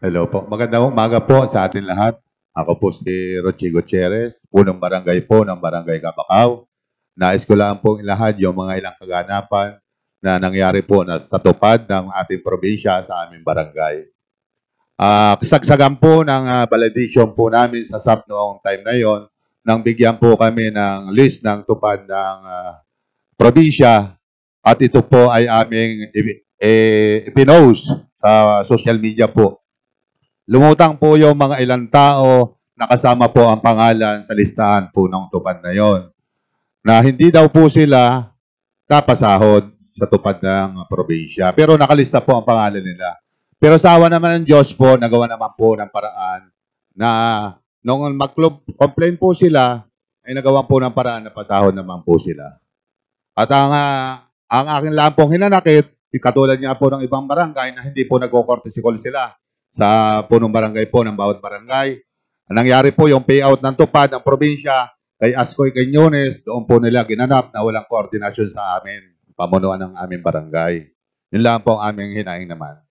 Hello po. Magandang umaga po sa atin lahat. Ako po si Rochi Gutierrez, punong barangay po ng Barangay Gabakaw. Nais ko lang pong ilahad yung mga ilang kaganapan na nangyari po na sa tupad ng ating probinsya sa aming barangay. Uh, kasagsagan po ng uh, validation po namin sa SAP noong time na yon nang bigyan po kami ng list ng tupad ng uh, probinsya at ito po ay aming ipinost sa social media po Lumutang po yung mga ilang tao na kasama po ang pangalan sa listahan po ng tupad na yon. Na hindi daw po sila kapasahod sa tupad ng probinsya. Pero nakalista po ang pangalan nila. Pero sawa naman ng Diyos po, nagawa naman po ng paraan na nung mag-complain po sila, ay nagawa po ng paraan na pasahod naman po sila. At ang, uh, ang aking lang hinanakit, katulad niya po ng ibang barangay na hindi po nagkokortisikol sila sa punong barangay po ng bawat barangay. Nangyari po yung payout ng tupad ng probinsya kay Askoy Canyones, doon po nila ginanap na walang koordinasyon sa amin, pamunuan ng aming barangay. Yun lang po ang aming hinaing naman.